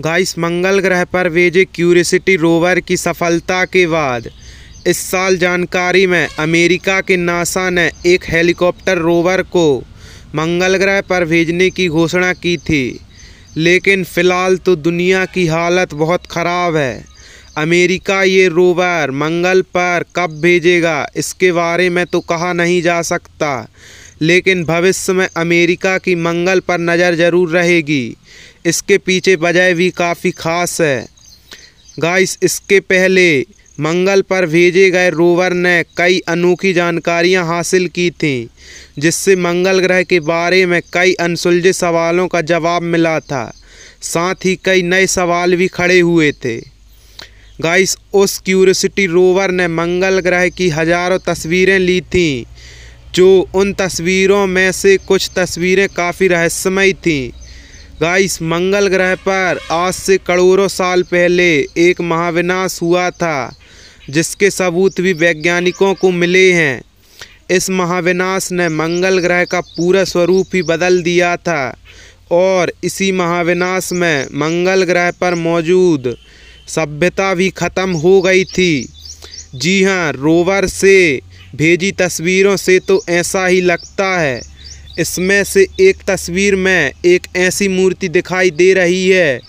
guys मंगल ग्रह पर भेजे क्यूरिसिटी रोवर की सफलता के बाद इस साल जानकारी में अमेरिका के नासा ने एक हेलीकॉप्टर रोवर को मंगल ग्रह पर भेजने की घोषणा की थी लेकिन फ़िलहाल तो दुनिया की हालत बहुत ख़राब है अमेरिका ये रोवर मंगल पर कब भेजेगा इसके बारे में तो कहा नहीं जा सकता लेकिन भविष्य में अमेरिका की मंगल पर नज़र जरूर रहेगी इसके पीछे वजह भी काफ़ी ख़ास है गाइस इसके पहले मंगल पर भेजे गए रोवर ने कई अनोखी जानकारियां हासिल की थी जिससे मंगल ग्रह के बारे में कई अनसुलझे सवालों का जवाब मिला था साथ ही कई नए सवाल भी खड़े हुए थे गाइस उस क्यूरसिटी रोवर ने मंगल ग्रह की हजारों तस्वीरें ली थीं जो उन तस्वीरों में से कुछ तस्वीरें काफ़ी रहस्यमय थीं गाइस मंगल ग्रह पर आज से करोड़ों साल पहले एक महाविनाश हुआ था जिसके सबूत भी वैज्ञानिकों को मिले हैं इस महाविनाश ने मंगल ग्रह का पूरा स्वरूप ही बदल दिया था और इसी महाविनाश में मंगल ग्रह पर मौजूद सभ्यता भी ख़त्म हो गई थी जी हाँ रोवर से भेजी तस्वीरों से तो ऐसा ही लगता है इसमें से एक तस्वीर में एक ऐसी मूर्ति दिखाई दे रही है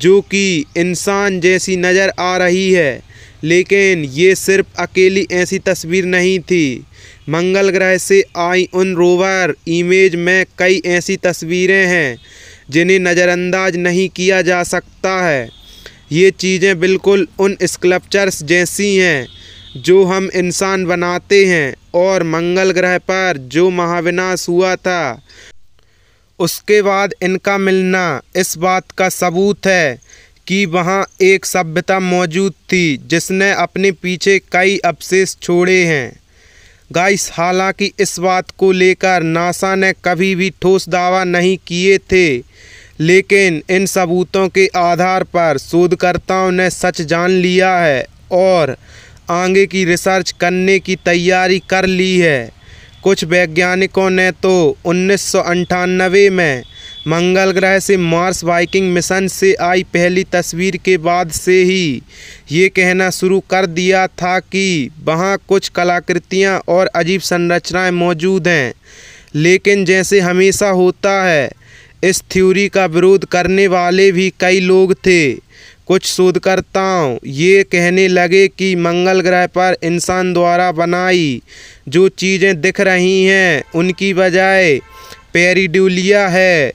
जो कि इंसान जैसी नज़र आ रही है लेकिन ये सिर्फ अकेली ऐसी तस्वीर नहीं थी मंगल ग्रह से आई उन रोवर इमेज में कई ऐसी तस्वीरें हैं जिन्हें नज़रअंदाज नहीं किया जा सकता है ये चीज़ें बिल्कुल उन स्कल्पचर्स जैसी हैं जो हम इंसान बनाते हैं और मंगल ग्रह पर जो महाविनाश हुआ था उसके बाद इनका मिलना इस बात का सबूत है कि वहाँ एक सभ्यता मौजूद थी जिसने अपने पीछे कई अवशेष छोड़े हैं गाइस हालांकि इस बात को लेकर नासा ने कभी भी ठोस दावा नहीं किए थे लेकिन इन सबूतों के आधार पर शोधकर्ताओं ने सच जान लिया है और आगे की रिसर्च करने की तैयारी कर ली है कुछ वैज्ञानिकों ने तो उन्नीस में मंगल ग्रह से मार्स वाइकिंग मिशन से आई पहली तस्वीर के बाद से ही ये कहना शुरू कर दिया था कि वहाँ कुछ कलाकृतियाँ और अजीब संरचनाएँ मौजूद हैं लेकिन जैसे हमेशा होता है इस थ्योरी का विरोध करने वाले भी कई लोग थे कुछ शोधकर्ताओं ये कहने लगे कि मंगल ग्रह पर इंसान द्वारा बनाई जो चीज़ें दिख रही हैं उनकी बजाय पेरिड्यूलिया है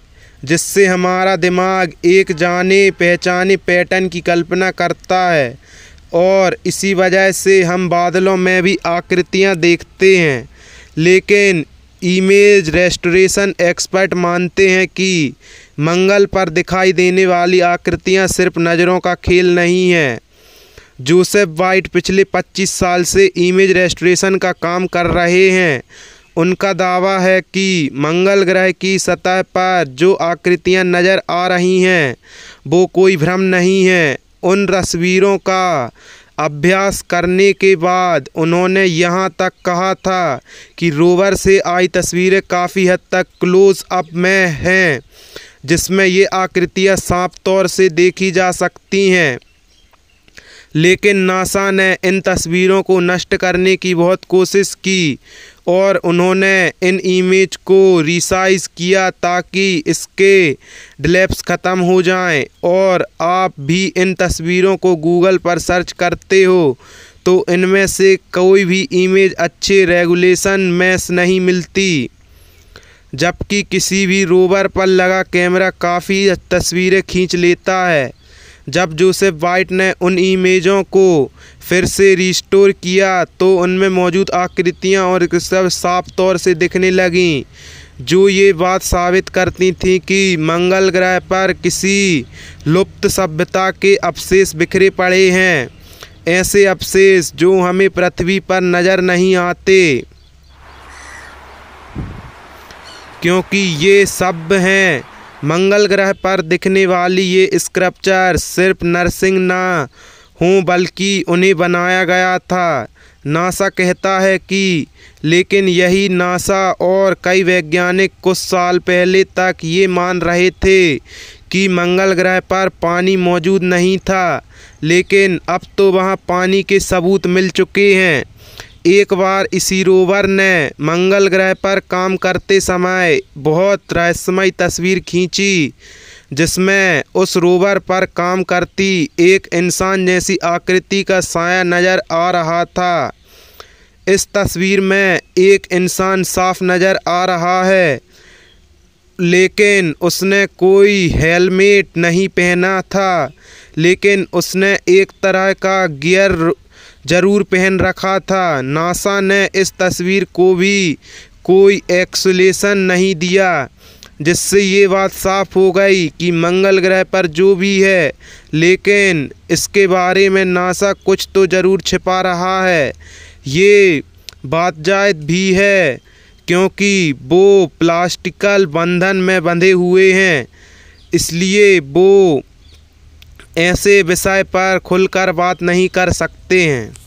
जिससे हमारा दिमाग एक जाने पहचाने पैटर्न की कल्पना करता है और इसी वजह से हम बादलों में भी आकृतियां देखते हैं लेकिन इमेज रेस्टोरेशन एक्सपर्ट मानते हैं कि मंगल पर दिखाई देने वाली आकृतियां सिर्फ नज़रों का खेल नहीं है जोसेफ वाइट पिछले 25 साल से इमेज रेस्टोरेशन का काम कर रहे हैं उनका दावा है कि मंगल ग्रह की सतह पर जो आकृतियां नज़र आ रही हैं वो कोई भ्रम नहीं है उन तस्वीरों का अभ्यास करने के बाद उन्होंने यहाँ तक कहा था कि रोवर से आई तस्वीरें काफ़ी हद तक क्लोज अप में हैं जिसमें ये आकृतियाँ साफ तौर से देखी जा सकती हैं लेकिन नासा ने इन तस्वीरों को नष्ट करने की बहुत कोशिश की और उन्होंने इन इमेज को रिसाइज किया ताकि इसके डिलेप्स ख़त्म हो जाएं और आप भी इन तस्वीरों को गूगल पर सर्च करते हो तो इनमें से कोई भी इमेज अच्छे रेगुलेशन में नहीं मिलती जबकि किसी भी रोवर पर लगा कैमरा काफ़ी तस्वीरें खींच लेता है जब जोसेफ वाइट ने उन इमेजों को फिर से रिस्टोर किया तो उनमें मौजूद आकृतियाँ और सब साफ तौर से दिखने लगीं जो ये बात साबित करती थी कि मंगल ग्रह पर किसी लुप्त सभ्यता के अवशेष बिखरे पड़े हैं ऐसे अवशेष जो हमें पृथ्वी पर नज़र नहीं आते क्योंकि ये सब हैं मंगल ग्रह पर दिखने वाली ये स्क्रप्चर सिर्फ नरसिंह ना हूँ बल्कि उन्हें बनाया गया था नासा कहता है कि लेकिन यही नासा और कई वैज्ञानिक कुछ साल पहले तक ये मान रहे थे कि मंगल ग्रह पर पानी मौजूद नहीं था लेकिन अब तो वहाँ पानी के सबूत मिल चुके हैं एक बार इसी रोवर ने मंगल ग्रह पर काम करते समय बहुत रहस्यमय तस्वीर खींची जिसमें उस रोवर पर काम करती एक इंसान जैसी आकृति का साया नज़र आ रहा था इस तस्वीर में एक इंसान साफ नज़र आ रहा है लेकिन उसने कोई हेलमेट नहीं पहना था लेकिन उसने एक तरह का गियर जरूर पहन रखा था नासा ने इस तस्वीर को भी कोई एक्सलेशन नहीं दिया जिससे ये बात साफ हो गई कि मंगल ग्रह पर जो भी है लेकिन इसके बारे में नासा कुछ तो ज़रूर छिपा रहा है ये बात जायद भी है क्योंकि वो प्लास्टिकल बंधन में बंधे हुए हैं इसलिए वो ऐसे विषय पर खुलकर बात नहीं कर सकते हैं